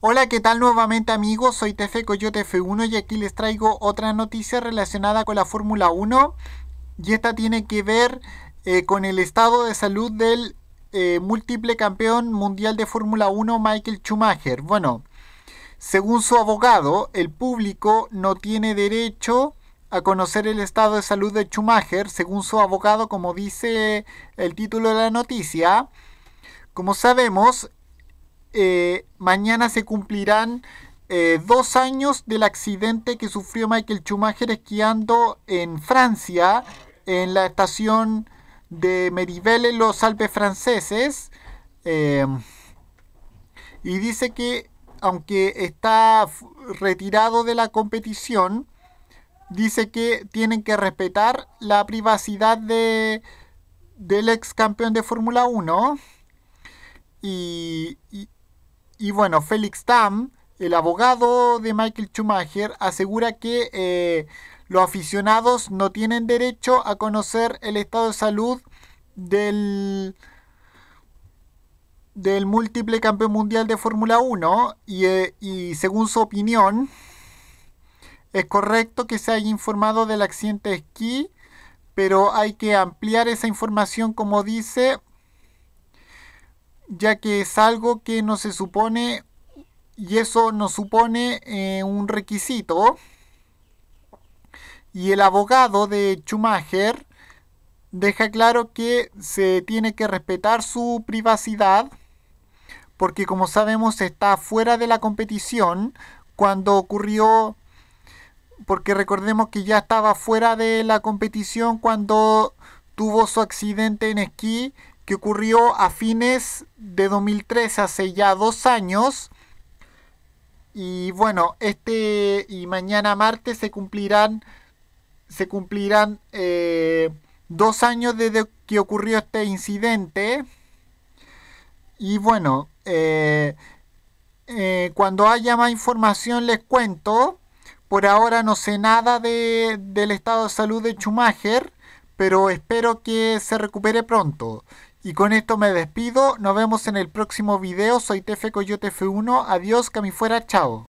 Hola, ¿qué tal nuevamente amigos? Soy Tefe Coyote F1 y aquí les traigo otra noticia relacionada con la Fórmula 1 y esta tiene que ver eh, con el estado de salud del eh, múltiple campeón mundial de Fórmula 1 Michael Schumacher. Bueno, según su abogado, el público no tiene derecho a conocer el estado de salud de Schumacher, según su abogado, como dice el título de la noticia. Como sabemos, eh, mañana se cumplirán eh, dos años del accidente que sufrió Michael Schumacher esquiando en Francia, en la estación de Meribel en los Alpes franceses. Em, y dice que, aunque está retirado de la competición, dice que tienen que respetar la privacidad de, del ex campeón de Fórmula 1. y, y bueno, Félix Tam, el abogado de Michael Schumacher, asegura que eh, los aficionados no tienen derecho a conocer el estado de salud del, del múltiple campeón mundial de Fórmula 1 y, eh, y según su opinión, es correcto que se haya informado del accidente de esquí, pero hay que ampliar esa información como dice ya que es algo que no se supone y eso nos supone eh, un requisito. Y el abogado de Schumacher deja claro que se tiene que respetar su privacidad porque como sabemos está fuera de la competición cuando ocurrió porque recordemos que ya estaba fuera de la competición cuando tuvo su accidente en esquí que ocurrió a fines de 2003, hace ya dos años. Y bueno, este y mañana martes se cumplirán, se cumplirán eh, dos años desde que ocurrió este incidente. Y bueno, eh, eh, cuando haya más información les cuento. Por ahora no sé nada del estado de salud de Schumacher, pero espero que se recupere pronto. Y con esto me despido, nos vemos en el próximo video, soy Tefe Coyote F1, adiós, que fuera, chao.